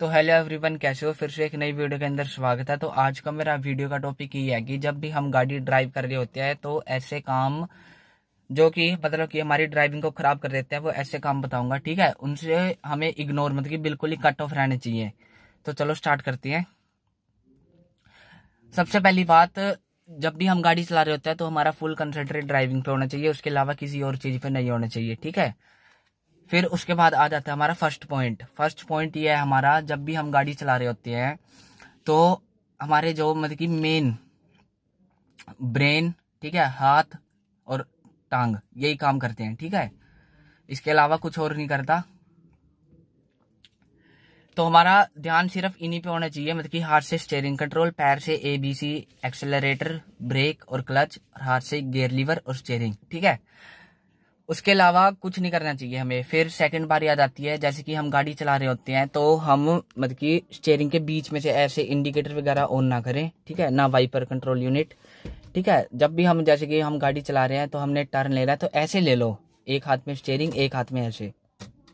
तो hello everyone कैसे हो फिर से एक नई वीडियो के अंदर स्वागत है तो आज का मेरा वीडियो का टॉपिक ये है कि जब भी हम गाड़ी ड्राइव कर रहे होते हैं तो ऐसे काम जो कि मतलब कि हमारी ड्राइविंग को खराब कर देते हैं वो ऐसे काम बताऊंगा ठीक है उनसे हमें इग्नोर मतलब कि बिल्कुल ही कट ऑफ रहने चाहिए तो चलो स्टार्ट करती है सबसे पहली बात जब भी हम गाड़ी चला रहे होते हैं तो हमारा फुल कंसेंट्रेट ड्राइविंग पे होना चाहिए उसके अलावा किसी और चीज़ पे नहीं होना चाहिए ठीक है फिर उसके बाद आ जाता है हमारा फर्स्ट पॉइंट फर्स्ट पॉइंट ये है हमारा जब भी हम गाड़ी चला रहे होते हैं तो हमारे जो मतलब कि मेन ब्रेन ठीक है हाथ और टांग यही काम करते हैं ठीक है इसके अलावा कुछ और नहीं करता तो हमारा ध्यान सिर्फ इन्हीं पे होना चाहिए मतलब कि हाथ से स्टेयरिंग कंट्रोल पैर से A B C accelerator brake और क्लच और हाथ से गेयर लीवर और स्टेयरिंग ठीक है उसके अलावा कुछ नहीं करना चाहिए हमें फिर सेकंड बार याद आती है जैसे कि हम गाड़ी चला रहे होते हैं तो हम मतलब कि स्टेयरिंग के बीच में से ऐसे इंडिकेटर वगैरह ऑन ना करें ठीक है ना वाइपर कंट्रोल यूनिट ठीक है जब भी हम जैसे कि हम गाड़ी चला रहे हैं तो हमने टर्न रहा है तो ऐसे ले लो एक हाथ में स्टेयरिंग एक हाथ में ऐसे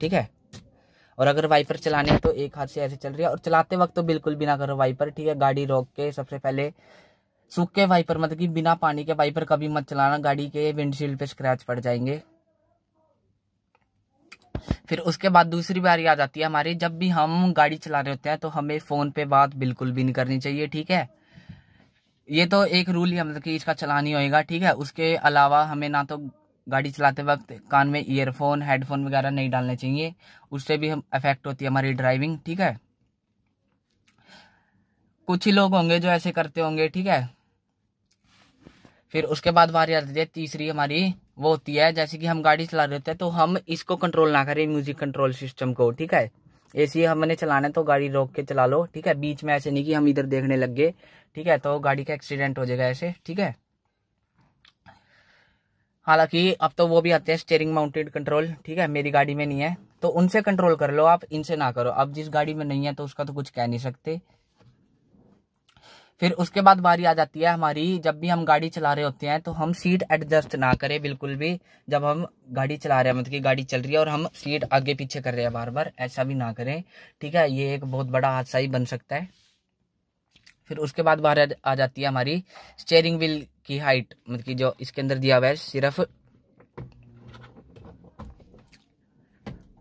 ठीक है और अगर वाइपर चलाने तो एक हाथ से ऐसे चल रही है और चलाते वक्त तो बिल्कुल बिना करो वाइपर ठीक है गाड़ी रोक के सबसे पहले सूखे वाइपर मतलब कि बिना पानी के वाइपर कभी मत चलाना गाड़ी के विंडशील्ड पे स्क्रैच पड़ जाएंगे फिर उसके बाद दूसरी बारी आ जाती है हमारी जब भी हम गाड़ी चला रहे होते हैं तो हमें फ़ोन पे बात बिल्कुल भी नहीं करनी चाहिए ठीक है ये तो एक रूल ही मतलब कि इसका चलान ही होएगा ठीक है उसके अलावा हमें ना तो गाड़ी चलाते वक्त कान में ईयरफोन हेडफोन वगैरह नहीं डालने चाहिए उससे भी हम अफेक्ट होती है हमारी ड्राइविंग ठीक है कुछ ही लोग होंगे जो ऐसे करते होंगे ठीक है फिर उसके बाद बारी आ जाती है तीसरी हमारी वो होती है जैसे कि हम गाड़ी चला रहे होते हैं तो हम इसको कंट्रोल ना करें म्यूजिक कंट्रोल सिस्टम को ठीक है सी हमने चलाना है तो गाड़ी रोक के चला लो ठीक है बीच में ऐसे नहीं कि हम इधर देखने लग गए ठीक है तो गाड़ी का एक्सीडेंट हो जाएगा ऐसे ठीक है हालांकि अब तो वो भी आते हैं स्टेयरिंग माउंटेड कंट्रोल ठीक है मेरी गाड़ी में नहीं है तो उनसे कंट्रोल कर लो आप इनसे ना करो अब जिस गाड़ी में नहीं है तो उसका तो कुछ कह नहीं सकते फिर उसके बाद बारी आ जाती है हमारी जब भी हम गाड़ी चला रहे होते हैं तो हम सीट एडजस्ट ना करें बिल्कुल भी जब हम गाड़ी चला रहे हैं मतलब कि गाड़ी चल रही है और हम सीट आगे पीछे कर रहे हैं बार बार ऐसा भी ना करें ठीक है ये एक बहुत बड़ा हादसा ही बन सकता है फिर उसके बाद बारी आ जाती है हमारी स्टेयरिंग व्हील की हाइट मतलब कि जो इसके अंदर दिया हुआ है सिर्फ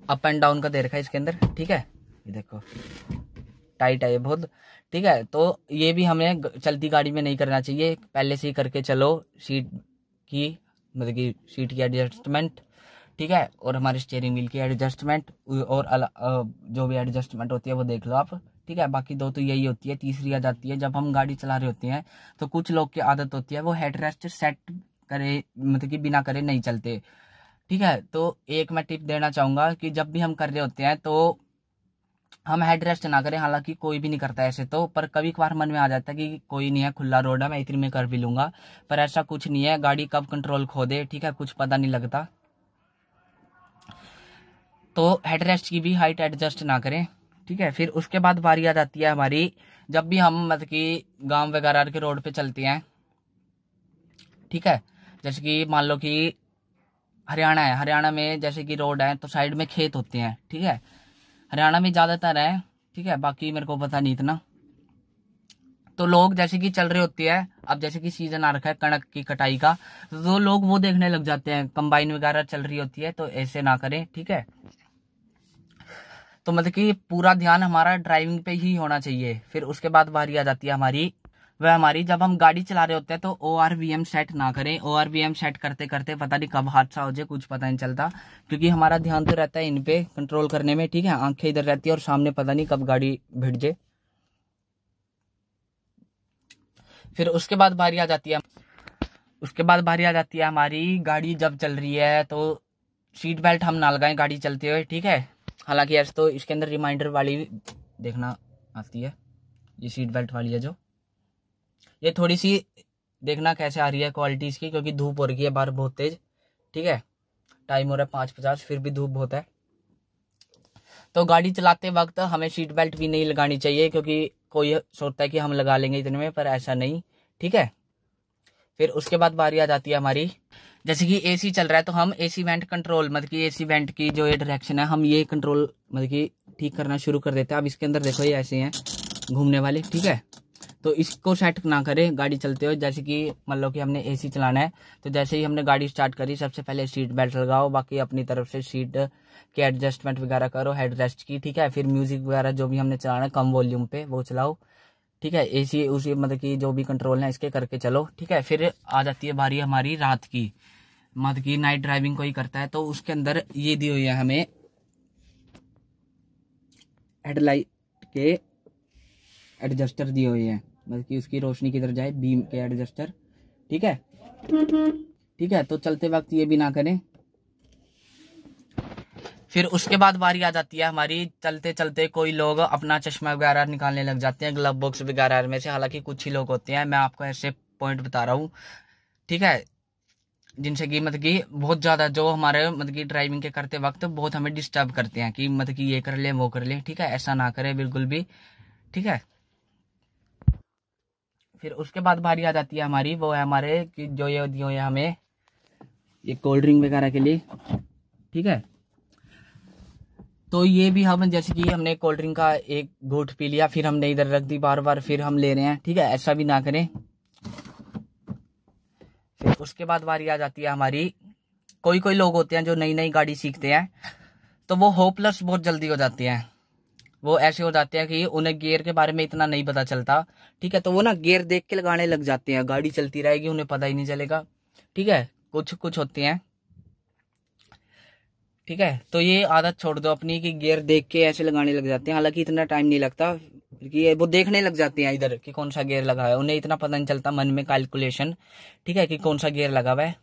अप एंड डाउन का दे रखा है इसके अंदर ठीक है ये देखो टाइट है ये बहुत ठीक है तो ये भी हमें चलती गाड़ी में नहीं करना चाहिए पहले से ही करके चलो सीट की मतलब कि सीट की एडजस्टमेंट ठीक है और हमारे स्टेयरिंग व्हील की एडजस्टमेंट और जो भी एडजस्टमेंट होती है वो देख लो आप ठीक है बाकी दो तो यही होती है तीसरी आ जाती है जब हम गाड़ी चला रहे होते हैं तो कुछ लोग की आदत होती है वो हेड रेस्ट सेट करे मतलब कि बिना करे नहीं चलते ठीक है तो एक मैं टिप देना चाहूँगा कि जब भी हम कर रहे होते हैं तो हम हेड रेस्ट ना करें हालांकि कोई भी नहीं करता ऐसे तो पर कभी कभार मन में आ जाता है कि कोई नहीं है खुला रोड है मैं इतनी में कर भी लूंगा पर ऐसा कुछ नहीं है गाड़ी कब कंट्रोल खो दे ठीक है कुछ पता नहीं लगता तो हेड रेस्ट की भी हाइट एडजस्ट ना करें ठीक है फिर उसके बाद बारी आ जाती है हमारी जब भी हम मतलब कि गाँव वगैरह के रोड पे चलते हैं ठीक है जैसे कि मान लो कि हरियाणा है हरियाणा में जैसे कि रोड है तो साइड में खेत होते हैं ठीक है हरियाणा में ज़्यादातर है ठीक है बाकी मेरे को पता नहीं इतना तो लोग जैसे कि चल रही होती है अब जैसे कि सीजन आ रखा है कणक की कटाई का तो लोग वो देखने लग जाते हैं कंबाइन वगैरह चल रही होती है तो ऐसे ना करें ठीक है तो मतलब कि पूरा ध्यान हमारा ड्राइविंग पे ही होना चाहिए फिर उसके बाद बारी आ जाती है हमारी वह हमारी जब हम गाड़ी चला रहे होते हैं तो O R V M set ना करें O R V M set करते करते पता नहीं कब हादसा हो जाए कुछ पता नहीं चलता क्योंकि हमारा ध्यान तो रहता है इन पे कंट्रोल करने में ठीक है आंखें इधर रहती है और सामने पता नहीं कब गाड़ी भिड़ जाए फिर उसके बाद बारी आ जाती है उसके बाद बारी आ जाती है हमारी गाड़ी जब चल रही है तो सीट बेल्ट हम ना लगाएं गाड़ी चलते हुए ठीक है हालांकि ऐसे तो इसके अंदर रिमाइंडर वाली देखना आती है ये सीट बेल्ट वाली है जो ये थोड़ी सी देखना कैसे आ रही है क्वालिटी इसकी क्योंकि धूप हो रही है बाहर बहुत तेज ठीक है टाइम हो रहा है पाँच पचास फिर भी धूप बहुत है तो गाड़ी चलाते वक्त हमें सीट बेल्ट भी नहीं लगानी चाहिए क्योंकि कोई सोचता है कि हम लगा लेंगे इतने में पर ऐसा नहीं ठीक है फिर उसके बाद बारी आ जाती है हमारी जैसे कि एसी चल रहा है तो हम एसी वेंट कंट्रोल मतलब कि एसी वेंट की जो ये डायरेक्शन है हम ये कंट्रोल मतलब कि ठीक करना शुरू कर देते हैं अब इसके अंदर देखो ये ऐसे हैं घूमने वाले ठीक है तो इसको सेट ना करें गाड़ी चलते हुए जैसे कि मतलब कि हमने एसी चलाना है तो जैसे ही हमने गाड़ी स्टार्ट करी सबसे पहले सीट बेल्ट लगाओ बाकी अपनी तरफ से सीट के एडजस्टमेंट वगैरह करो हेड रेस्ट की ठीक है फिर म्यूजिक वगैरह जो भी हमने चलाना है कम वॉल्यूम पे वो चलाओ ठीक है एसी उसी मतलब कि जो भी कंट्रोल है इसके करके चलो ठीक है फिर आ जाती है बारी हमारी रात की मतलब की नाइट ड्राइविंग कोई करता है तो उसके अंदर ये दी हुई है हमें हेडलाइट के एडजस्टर दिए हुए हैं मतलब कि उसकी रोशनी किधर जाए बीम के एडजस्टर ठीक है ठीक है तो चलते वक्त ये भी ना करें फिर उसके बाद बारी आ जाती है हमारी चलते चलते कोई लोग अपना चश्मा वगैरह निकालने लग जाते हैं ग्लव बॉक्स वगैरह में से हालांकि कुछ ही लोग होते हैं मैं आपको ऐसे पॉइंट बता रहा हूँ ठीक है जिनसे कि मतलब कि बहुत ज़्यादा जो हमारे मतलब कि ड्राइविंग के करते वक्त बहुत हमें डिस्टर्ब करते हैं कि मतलब कि ये कर ले वो कर ले ठीक है ऐसा ना करें बिल्कुल भी ठीक है फिर उसके बाद बारी आ जाती है हमारी वो है हमारे कि जो ये दिए है हमें ये कोल्ड ड्रिंक वगैरह के लिए ठीक है तो ये भी हम जैसे कि हमने कोल्ड ड्रिंक का एक घूट पी लिया फिर हमने इधर रख दी बार बार फिर हम ले रहे हैं ठीक है ऐसा भी ना करें फिर उसके बाद बारी आ जाती है हमारी कोई कोई लोग होते हैं जो नई नई गाड़ी सीखते हैं तो वो होपलेस बहुत जल्दी हो जाती हैं वो ऐसे हो जाते हैं कि उन्हें गेयर के बारे में इतना नहीं पता चलता ठीक है तो वो ना गेयर देख के लगाने लग जाते हैं गाड़ी चलती रहेगी उन्हें पता ही नहीं चलेगा ठीक है कुछ कुछ होते हैं ठीक है तो ये आदत छोड़ दो अपनी कि गियर देख के ऐसे लगाने लग जाते हैं हालांकि इतना टाइम नहीं लगता कि वो देखने लग जाते हैं इधर कि कौन सा गियर लगा है उन्हें इतना पता नहीं चलता मन में कैलकुलेशन ठीक है कि कौन सा गियर लगा हुआ है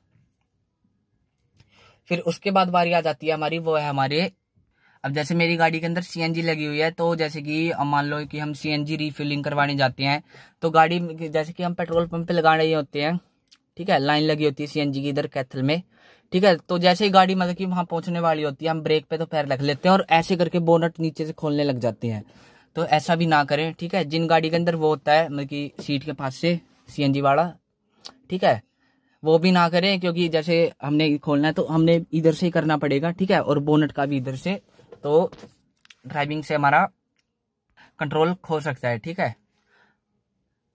फिर उसके बाद बारी आ जाती है हमारी वो है हमारे अब जैसे मेरी गाड़ी के अंदर सीएनजी लगी हुई है तो जैसे कि मान लो कि हम सीएनजी रिफिलिंग करवाने जाते हैं तो गाड़ी जैसे कि हम पेट्रोल पंप पे लगा रहे होते हैं ठीक है लाइन लगी होती है सीएनजी की इधर कैथल में ठीक है तो जैसे ही गाड़ी मतलब कि वहां पहुंचने वाली होती है हम ब्रेक पे तो पैर रख लेते हैं और ऐसे करके बोनट नीचे से खोलने लग जाते हैं तो ऐसा भी ना करें ठीक है जिन गाड़ी के अंदर वो होता है मतलब कि सीट के पास से सी वाला ठीक है वो भी ना करें क्योंकि जैसे हमने खोलना है तो हमने इधर से ही करना पड़ेगा ठीक है और बोनट का भी इधर से तो ड्राइविंग से हमारा कंट्रोल खो सकता है ठीक है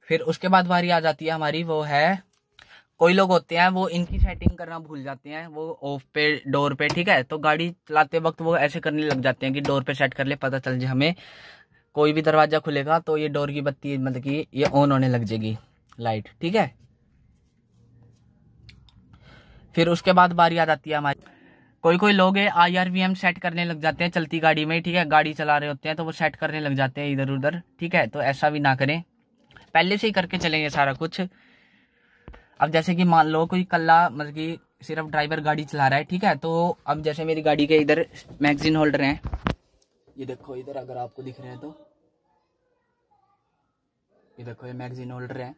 फिर उसके बाद बारी आ जाती है हमारी वो है कोई लोग होते हैं वो इनकी सेटिंग करना भूल जाते हैं वो ऑफ पे डोर पे ठीक है तो गाड़ी चलाते वक्त वो ऐसे करने लग जाते हैं कि डोर पे सेट कर ले पता चल जाए हमें कोई भी दरवाज़ा खुलेगा तो ये डोर की बत्ती मतलब कि ये ऑन होने लग जाएगी लाइट ठीक है फिर उसके बाद बारी आ जाती है हमारी कोई कोई लोग I R V M set करने लग जाते हैं चलती गाड़ी में ठीक है गाड़ी चला रहे होते हैं तो वो सेट करने लग जाते हैं इधर उधर ठीक है तो ऐसा भी ना करें पहले से ही करके चलेंगे सारा कुछ अब जैसे कि मान लो कोई कल्ला मतलब कि सिर्फ ड्राइवर गाड़ी चला रहा है ठीक है तो अब जैसे मेरी गाड़ी के इधर मैगजीन होल्डर हैं ये देखो इधर अगर आपको दिख रहे हैं तो ये देखो ये मैगजीन होल्डर हैं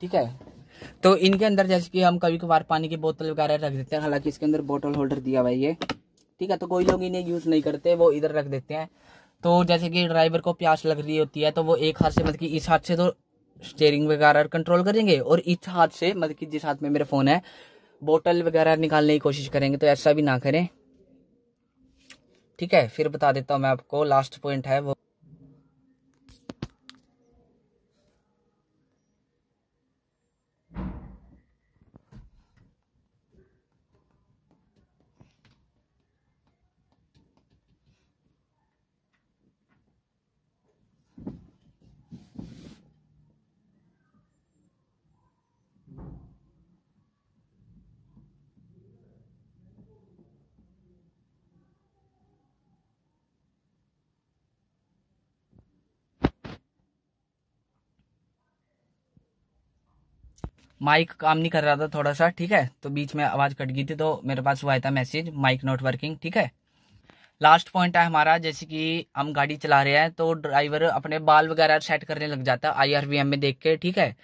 ठीक है तो इनके अंदर जैसे कि हम कभी कभार पानी की बोतल वगैरह रख देते हैं हालांकि इसके अंदर बोतल होल्डर दिया हुआ ये ठीक है तो कोई लोग इन्हें यूज़ नहीं करते वो इधर रख देते हैं तो जैसे कि ड्राइवर को प्यास लग रही होती है तो वो एक हाथ से मतलब कि इस हाथ से तो स्टेयरिंग वगैरह कंट्रोल करेंगे और इस हाथ से मतलब कि जिस हाथ में मेरा फ़ोन है बोतल वगैरह निकालने की कोशिश करेंगे तो ऐसा भी ना करें ठीक है फिर बता देता हूँ मैं आपको लास्ट पॉइंट है वो माइक काम नहीं कर रहा था थोड़ा सा ठीक है तो बीच में आवाज़ कट गई थी तो मेरे पास हुआ था मैसेज माइक नॉट वर्किंग ठीक है लास्ट पॉइंट है हमारा जैसे कि हम गाड़ी चला रहे हैं तो ड्राइवर अपने बाल वगैरह सेट करने लग जाता है आई में देख के ठीक है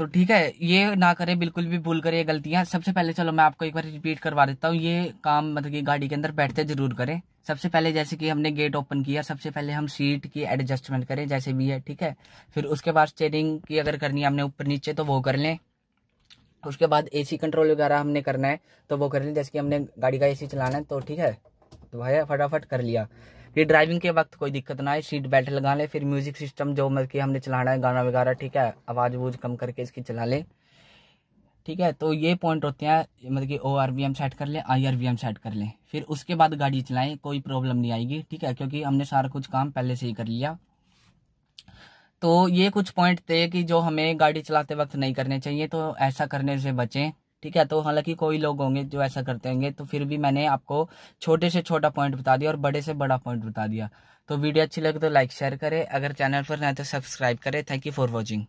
तो ठीक है ये ना करें बिल्कुल भी भूल करें ये गलतियाँ सबसे पहले चलो मैं आपको एक बार रिपीट करवा देता हूँ ये काम मतलब कि गाड़ी के अंदर बैठते ज़रूर करें सबसे पहले जैसे कि हमने गेट ओपन किया सबसे पहले हम सीट की एडजस्टमेंट करें जैसे भी है ठीक है फिर उसके बाद स्टेयरिंग की अगर करनी है हमने ऊपर नीचे तो वो कर लें उसके बाद सी कंट्रोल वगैरह हमने करना है तो वो कर लें जैसे कि हमने गाड़ी का सी चलाना है तो ठीक है तो भाई फटाफट कर लिया कि ड्राइविंग के वक्त कोई दिक्कत ना आए सीट बेल्ट लगा लें फिर म्यूजिक सिस्टम जो मतलब कि हमने चलाना है गाना वगैरह ठीक है आवाज़ वूज कम करके इसकी चला लें ठीक है तो ये पॉइंट होते हैं मतलब कि O R V M set कर लें I R V M set कर लें फिर उसके बाद गाड़ी चलाएं कोई प्रॉब्लम नहीं आएगी ठीक है क्योंकि हमने सारा कुछ काम पहले से ही कर लिया तो ये कुछ पॉइंट थे कि जो हमें गाड़ी चलाते वक्त नहीं करने चाहिए तो ऐसा करने से बचें ठीक है तो हालांकि कोई लोग होंगे जो ऐसा करते होंगे तो फिर भी मैंने आपको छोटे से छोटा पॉइंट बता दिया और बड़े से बड़ा पॉइंट बता दिया तो वीडियो अच्छी लगे तो लाइक शेयर करें अगर चैनल पर नए तो सब्सक्राइब करें थैंक यू फॉर वॉचिंग